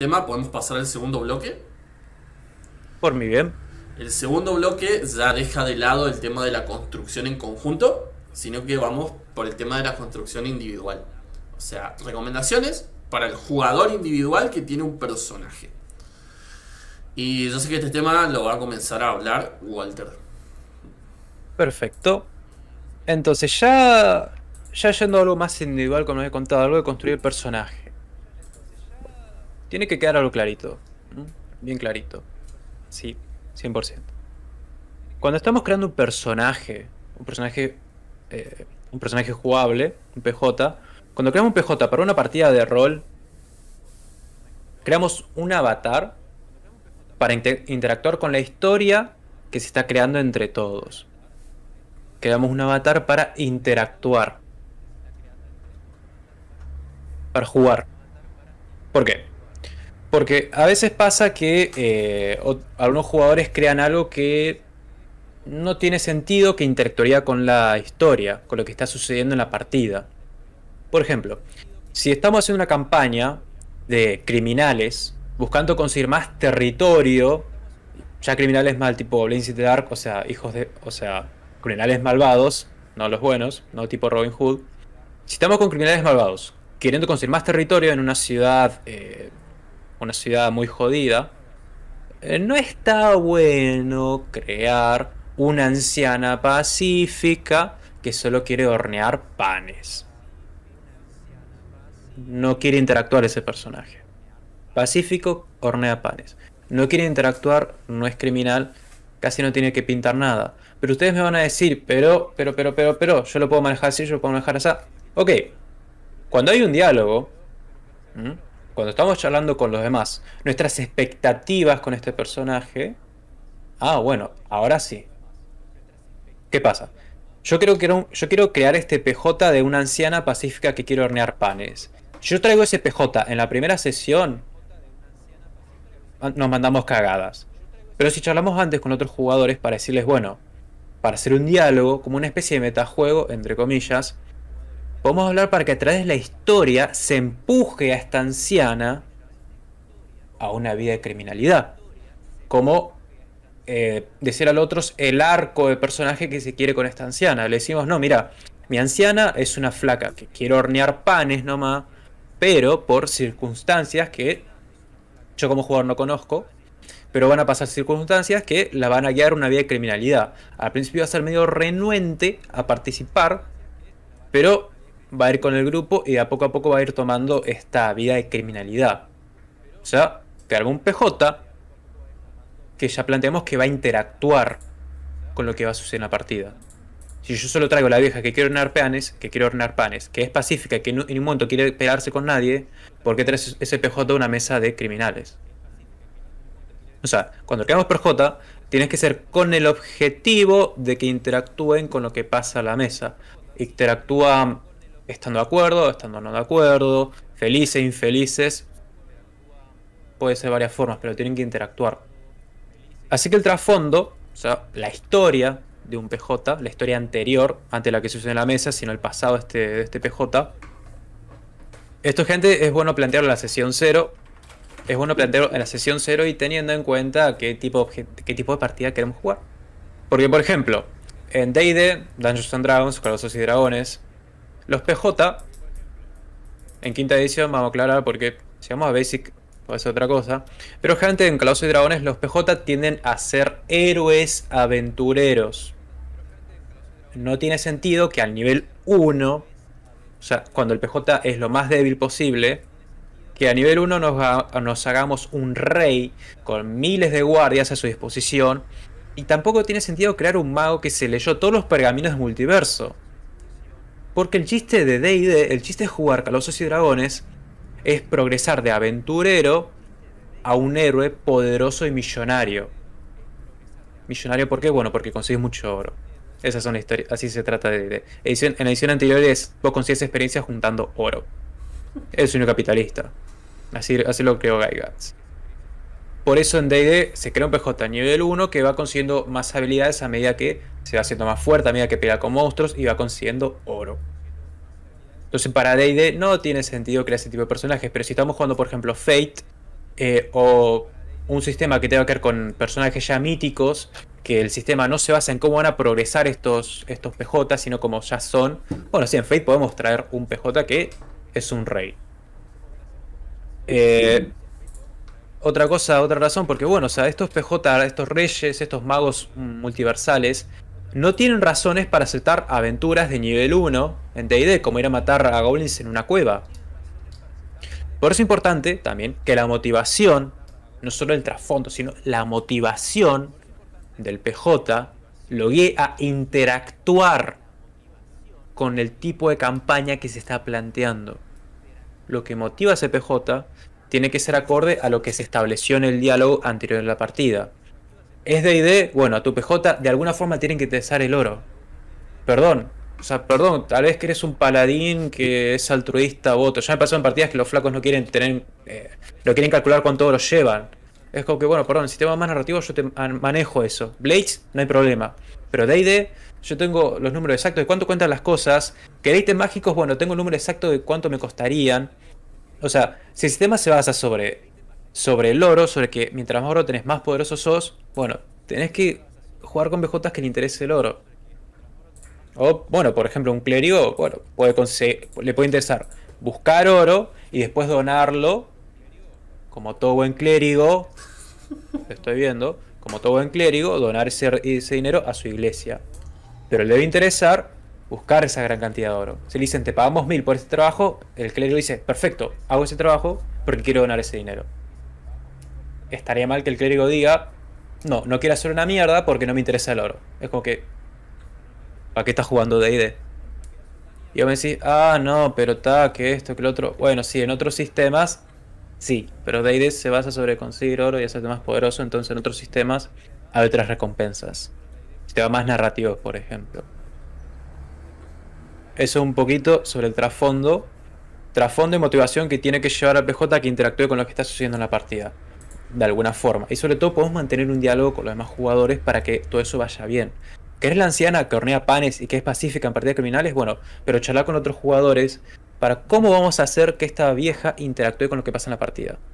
tema, podemos pasar al segundo bloque. Por mi bien. El segundo bloque ya deja de lado el tema de la construcción en conjunto, sino que vamos por el tema de la construcción individual. O sea, recomendaciones para el jugador individual que tiene un personaje. Y yo sé que este tema lo va a comenzar a hablar Walter. Perfecto. Entonces ya, ya yendo a algo más individual, como les he contado, algo de construir el personaje. Tiene que quedar algo clarito. Bien clarito. Sí, 100%. Cuando estamos creando un personaje, un personaje, eh, un personaje jugable, un PJ, cuando creamos un PJ para una partida de rol, creamos un avatar para interactuar con la historia que se está creando entre todos. Creamos un avatar para interactuar. Para jugar. ¿Por qué? Porque a veces pasa que eh, algunos jugadores crean algo que no tiene sentido, que interactuaría con la historia, con lo que está sucediendo en la partida. Por ejemplo, si estamos haciendo una campaña de criminales, buscando conseguir más territorio, ya criminales mal tipo Lindsay City Dark, o sea, hijos de. o sea, criminales malvados, no los buenos, no tipo Robin Hood. Si estamos con criminales malvados, queriendo conseguir más territorio en una ciudad eh, una ciudad muy jodida, eh, no está bueno crear una anciana pacífica que solo quiere hornear panes. No quiere interactuar ese personaje. Pacífico hornea panes. No quiere interactuar, no es criminal, casi no tiene que pintar nada. Pero ustedes me van a decir, pero, pero, pero, pero, pero, yo lo puedo manejar así, yo lo puedo manejar así. Ok, cuando hay un diálogo, cuando estamos charlando con los demás, nuestras expectativas con este personaje, ah, bueno, ahora sí. ¿Qué pasa? Yo, creo que yo quiero crear este PJ de una anciana pacífica que quiere hornear panes. Yo traigo ese PJ en la primera sesión, ah, nos mandamos cagadas. Pero si charlamos antes con otros jugadores para decirles, bueno, para hacer un diálogo, como una especie de metajuego, entre comillas, podemos hablar para que a través de la historia se empuje a esta anciana a una vida de criminalidad. Como eh, a los otros el arco de personaje que se quiere con esta anciana. Le decimos, no, mira, mi anciana es una flaca que quiere hornear panes nomás, pero por circunstancias que yo como jugador no conozco, pero van a pasar circunstancias que la van a guiar una vida de criminalidad. Al principio va a ser medio renuente a participar, pero va a ir con el grupo y a poco a poco va a ir tomando esta vida de criminalidad. O sea, que algún PJ que ya planteamos que va a interactuar con lo que va a suceder en la partida. Si yo solo traigo la vieja que quiere hornear panes, que quiere hornear panes, que es pacífica, que en un momento quiere pegarse con nadie, ¿por qué traes ese PJ a una mesa de criminales? O sea, cuando creamos PJ, tienes que ser con el objetivo de que interactúen con lo que pasa a la mesa. Interactúan estando de acuerdo, estando no de acuerdo, felices, infelices. Puede ser varias formas, pero tienen que interactuar. Así que el trasfondo, o sea, la historia de un PJ, la historia anterior, ante la que se en la mesa, sino el pasado de este, este PJ. Esto, gente, es bueno plantearlo en la sesión cero. Es bueno plantearlo en la sesión cero y teniendo en cuenta qué tipo, qué tipo de partida queremos jugar. Porque, por ejemplo, en DD, Dungeons and Dragons, Calabozos y Dragones, los PJ, en quinta edición, vamos a aclarar porque si vamos a Basic ser pues otra cosa. Pero gente, en Clausos y Dragones los PJ tienden a ser héroes aventureros. No tiene sentido que al nivel 1, o sea, cuando el PJ es lo más débil posible, que a nivel 1 nos, nos, hagamos un rey con miles de guardias a su disposición. Y tampoco tiene sentido crear un mago que se leyó todos los pergaminos de multiverso. Porque el chiste de Deide, el chiste de jugar calosos y Dragones, es progresar de aventurero a un héroe poderoso y millonario. ¿Millonario por qué? Bueno, porque consigues mucho oro. Esas son historias, así se trata de, Deide. edición, En la edición anterior es, vos consigues experiencia juntando oro. Es un capitalista. Así, lo creó Gygax. Por eso en Deide se crea un PJ nivel 1 que va consiguiendo más habilidades a medida que se va haciendo más fuerte, a medida que pega con monstruos y va consiguiendo oro. Entonces para DD no tiene sentido crear ese tipo de personajes, pero si estamos jugando por ejemplo Fate eh, o un sistema que tenga que ver con personajes ya míticos, que el sistema no se basa en cómo van a progresar estos, estos PJ, sino como ya son. Bueno, sí, en Fate podemos traer un PJ que es un rey. Eh, otra cosa, otra razón, porque bueno, o sea, estos PJ, estos reyes, estos magos multiversales, no tienen razones para aceptar aventuras de nivel 1 en DD, como ir a matar a goblins en una cueva. Por eso es importante también que la motivación, no solo el trasfondo, sino la motivación del PJ lo guíe a interactuar con el tipo de campaña que se está planteando. Lo que motiva a ese PJ tiene que ser acorde a lo que se estableció en el diálogo anterior de la partida es ID, bueno, a tu PJ de alguna forma tienen que tesar el oro. Perdón. O sea, perdón, tal vez que eres un paladín que es altruista voto. Ya me pasó en partidas que los flacos no quieren tener. Eh, no quieren calcular cuánto oro llevan. Es como que, bueno, perdón, el sistema más narrativo yo te manejo eso. Blades, no hay problema. Pero de ID, yo tengo los números exactos de cuánto cuentan las cosas. Queréis mágicos, bueno, tengo el número exacto de cuánto me costarían. O sea, si el sistema se basa sobre, sobre el oro, sobre que mientras más oro tenés más poderoso sos, bueno, tenés que jugar con BJ que le interese el oro. O, bueno, por ejemplo, un clérigo, bueno, le puede interesar buscar oro y después donarlo, como todo buen clérigo, estoy viendo, como todo buen clérigo, donar ese, ese dinero a su iglesia. Pero le debe interesar buscar esa gran cantidad de oro. Si le dicen, te pagamos mil por ese trabajo, el clérigo dice, perfecto, hago ese trabajo porque quiero donar ese dinero. Estaría mal que el clérigo diga, no, no quiero hacer una mierda porque no me interesa el oro. Es como que. ¿Para qué estás jugando Deide? Y vos me decís, ah, no, pero ta, que esto, que lo otro. Bueno, sí, en otros sistemas, sí, pero Deide se basa sobre conseguir oro y hacerte más poderoso, entonces en otros sistemas hay otras recompensas. va más narrativo, por ejemplo. Eso es un poquito sobre el trasfondo. Trasfondo y motivación que tiene que llevar al PJ que interactúe con lo que está sucediendo en la partida de alguna forma. Y sobre todo podemos mantener un diálogo con los demás jugadores para que todo eso vaya bien. Que es la anciana que hornea panes y que es pacífica en partidas criminales, bueno, pero charlar con otros jugadores para cómo vamos a hacer que esta vieja interactúe con lo que pasa en la partida.